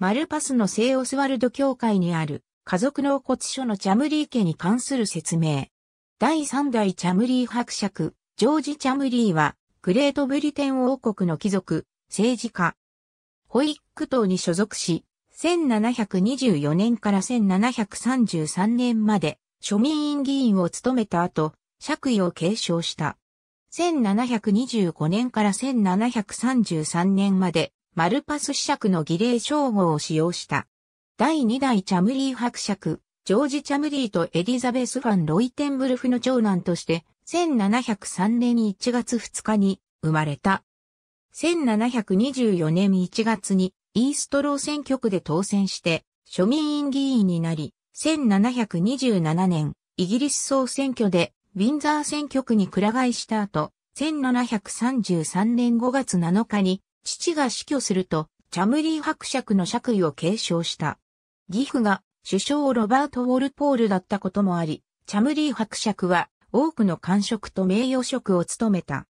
マルパスの聖オスワルド教会にある家族納骨書のチャムリー家に関する説明。第3代チャムリー伯爵、ジョージ・チャムリーは、グレートブリテン王国の貴族、政治家。ホイック党に所属し、1724年から1733年まで庶民院議員を務めた後、爵位を継承した。1725年から1733年までマルパス子爵の儀礼称号を使用した。第2代チャムリー伯爵、ジョージ・チャムリーとエリザベス・ファン・ロイテンブルフの長男として、1703年1月2日に生まれた。1724年1月にイーストロー選挙区で当選して庶民院議員になり、1727年イギリス総選挙でウィンザー選挙区に倶替えした後、1733年5月7日に父が死去すると、チャムリー伯爵の爵位を継承した。義父が首相ロバート・ウォルポールだったこともあり、チャムリー伯爵は多くの官職と名誉職を務めた。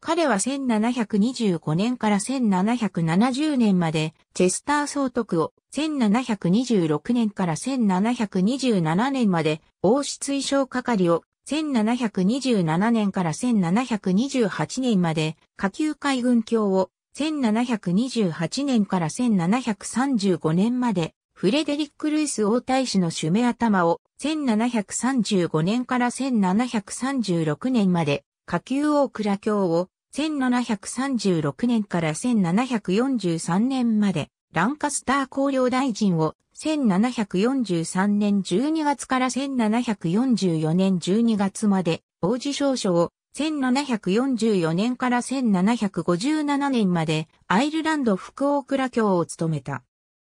彼は1725年から1770年までチェスター総督を、1726年から1727年まで王室衣装係を、1727年から1728年まで下級海軍卿を、1728年から1735年までフレデリック・ルイス王太子の主目頭を、1735年から1736年まで下級大倉卿を、1736年から1743年までランカスター公領大臣を1743年12月から1744年12月まで、王子少書を、1744年から1757年まで、アイルランド福大蔵卿教を務めた。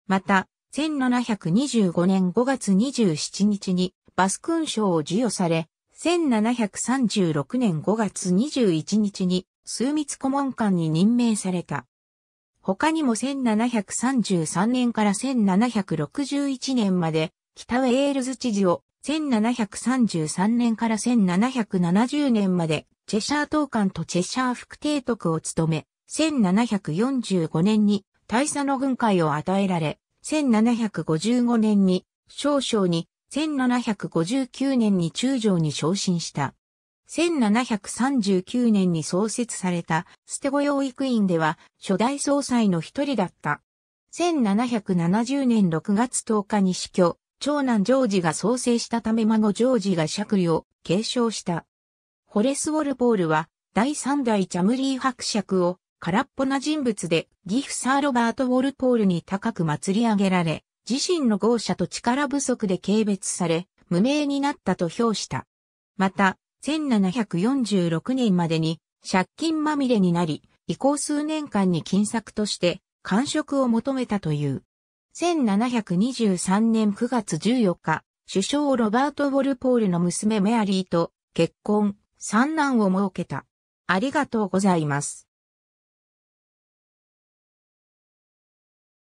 また、1725年5月27日に、バスン章を授与され、1736年5月21日に、数密顧問官に任命された。他にも1733年から1761年まで北ウェールズ知事を、1733年から1770年までチェシャー東官とチェシャー副提督を務め、1745年に大佐の軍会を与えられ、1755年に少将に、1759年に中将に昇進した。1739年に創設された捨て子養育院では初代総裁の一人だった。1770年6月10日に死去、長男ジョージが創生したため孫ジョージが爵位を継承した。ホレス・ウォルポールは第3代チャムリー伯爵を空っぽな人物でギフサー・ロバート・ウォルポールに高く祭り上げられ、自身の豪者と力不足で軽蔑され、無名になったと評した。また、1746年までに借金まみれになり、以降数年間に金策として官職を求めたという。1723年9月14日、首相ロバート・ウォルポールの娘メアリーと結婚、三男を設けた。ありがとうございます。